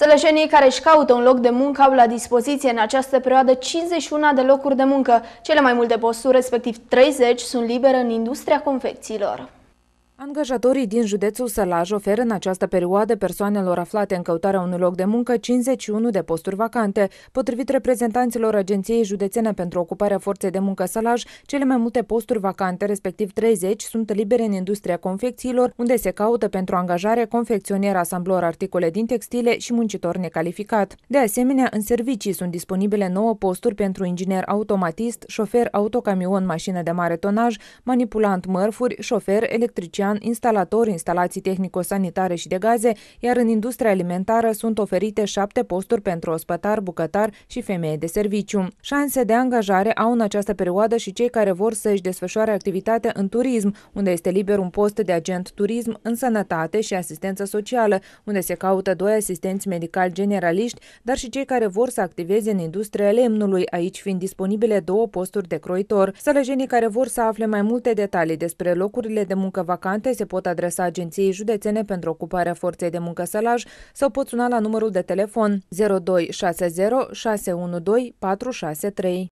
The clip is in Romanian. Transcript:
Sălășenii care își caută un loc de muncă au la dispoziție în această perioadă 51 de locuri de muncă. Cele mai multe posturi, respectiv 30, sunt libere în industria confecțiilor. Angajatorii din județul Sălaj oferă în această perioadă persoanelor aflate în căutarea unui loc de muncă 51 de posturi vacante. Potrivit reprezentanților Agenției Județene pentru Ocuparea Forței de Muncă Sălaj, cele mai multe posturi vacante, respectiv 30, sunt libere în industria confecțiilor, unde se caută pentru angajare confecționier asamblor articole din textile și muncitor necalificat. De asemenea, în servicii sunt disponibile 9 posturi pentru inginer automatist, șofer autocamion mașină de mare tonaj, manipulant mărfuri, șofer electrician an instalatori, instalații tehnico-sanitare și de gaze, iar în industria alimentară sunt oferite șapte posturi pentru ospătar, bucătar și femeie de serviciu. Șanse de angajare au în această perioadă și cei care vor să-și desfășoare activitatea în turism, unde este liber un post de agent turism în sănătate și asistență socială, unde se caută doi asistenți medicali generaliști, dar și cei care vor să activeze în industria lemnului, aici fiind disponibile două posturi de croitor. Sălăjenii care vor să afle mai multe detalii despre locurile de muncă vacante informante se pot adresa Agenției Județene pentru Ocuparea Forței de Muncă Sălaj sau pot suna la numărul de telefon 0260 612 463.